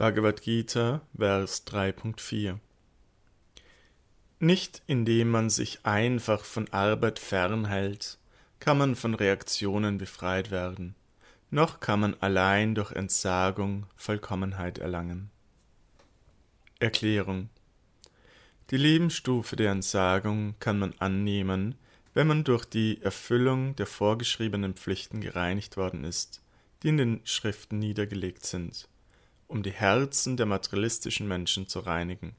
Bhagavad Gita, Vers 3.4 Nicht indem man sich einfach von Arbeit fernhält, kann man von Reaktionen befreit werden, noch kann man allein durch Entsagung Vollkommenheit erlangen. Erklärung Die Lebensstufe der Entsagung kann man annehmen, wenn man durch die Erfüllung der vorgeschriebenen Pflichten gereinigt worden ist, die in den Schriften niedergelegt sind um die Herzen der materialistischen Menschen zu reinigen.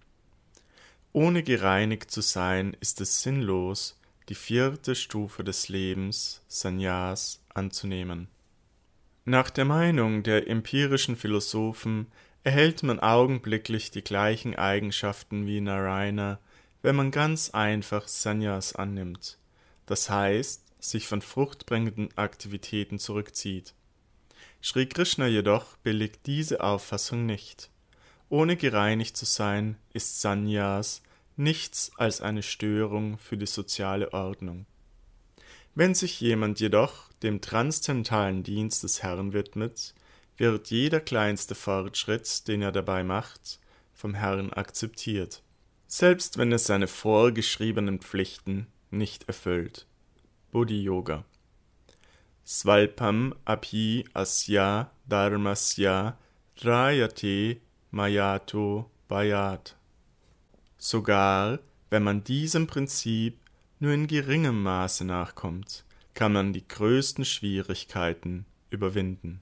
Ohne gereinigt zu sein, ist es sinnlos, die vierte Stufe des Lebens, Sannyas, anzunehmen. Nach der Meinung der empirischen Philosophen erhält man augenblicklich die gleichen Eigenschaften wie Narayana, wenn man ganz einfach Sannyas annimmt, das heißt, sich von fruchtbringenden Aktivitäten zurückzieht. Sri Krishna jedoch billigt diese Auffassung nicht. Ohne gereinigt zu sein, ist Sannyas nichts als eine Störung für die soziale Ordnung. Wenn sich jemand jedoch dem transzendentalen Dienst des Herrn widmet, wird jeder kleinste Fortschritt, den er dabei macht, vom Herrn akzeptiert, selbst wenn er seine vorgeschriebenen Pflichten nicht erfüllt. Bodhi Yoga Svalpam api asya dharmasya rayate mayato bayat. Sogar wenn man diesem Prinzip nur in geringem Maße nachkommt, kann man die größten Schwierigkeiten überwinden